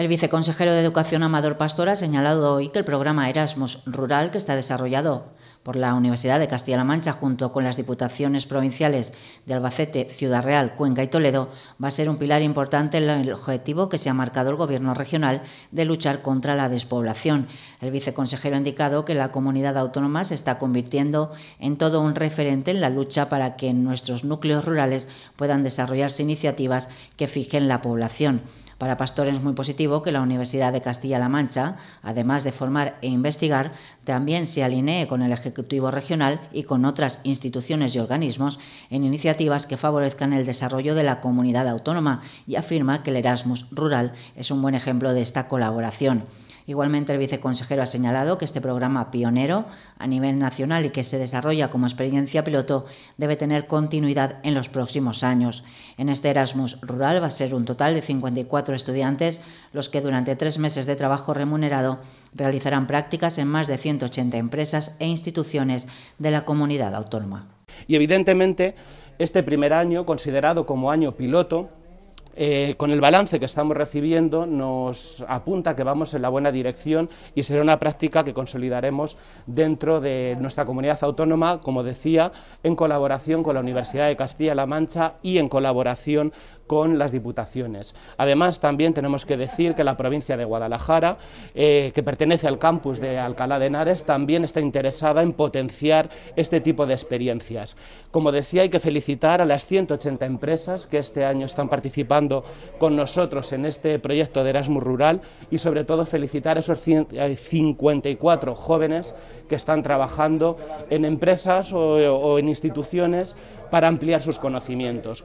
El viceconsejero de Educación Amador Pastor ha señalado hoy que el programa Erasmus Rural que está desarrollado por la Universidad de Castilla-La Mancha junto con las diputaciones provinciales de Albacete, Ciudad Real, Cuenca y Toledo va a ser un pilar importante en el objetivo que se ha marcado el Gobierno regional de luchar contra la despoblación. El viceconsejero ha indicado que la comunidad autónoma se está convirtiendo en todo un referente en la lucha para que en nuestros núcleos rurales puedan desarrollarse iniciativas que fijen la población. Para Pastor es muy positivo que la Universidad de Castilla-La Mancha, además de formar e investigar, también se alinee con el Ejecutivo Regional y con otras instituciones y organismos en iniciativas que favorezcan el desarrollo de la comunidad autónoma y afirma que el Erasmus Rural es un buen ejemplo de esta colaboración. Igualmente, el viceconsejero ha señalado que este programa pionero a nivel nacional y que se desarrolla como experiencia piloto debe tener continuidad en los próximos años. En este Erasmus rural va a ser un total de 54 estudiantes los que durante tres meses de trabajo remunerado realizarán prácticas en más de 180 empresas e instituciones de la comunidad autónoma. Y evidentemente, este primer año, considerado como año piloto, eh, con el balance que estamos recibiendo nos apunta que vamos en la buena dirección y será una práctica que consolidaremos dentro de nuestra comunidad autónoma, como decía, en colaboración con la Universidad de Castilla-La Mancha y en colaboración con las diputaciones. Además, también tenemos que decir que la provincia de Guadalajara, eh, que pertenece al campus de Alcalá de Henares, también está interesada en potenciar este tipo de experiencias. Como decía, hay que felicitar a las 180 empresas que este año están participando con nosotros en este proyecto de Erasmus Rural y sobre todo felicitar a esos 54 jóvenes que están trabajando en empresas o en instituciones para ampliar sus conocimientos.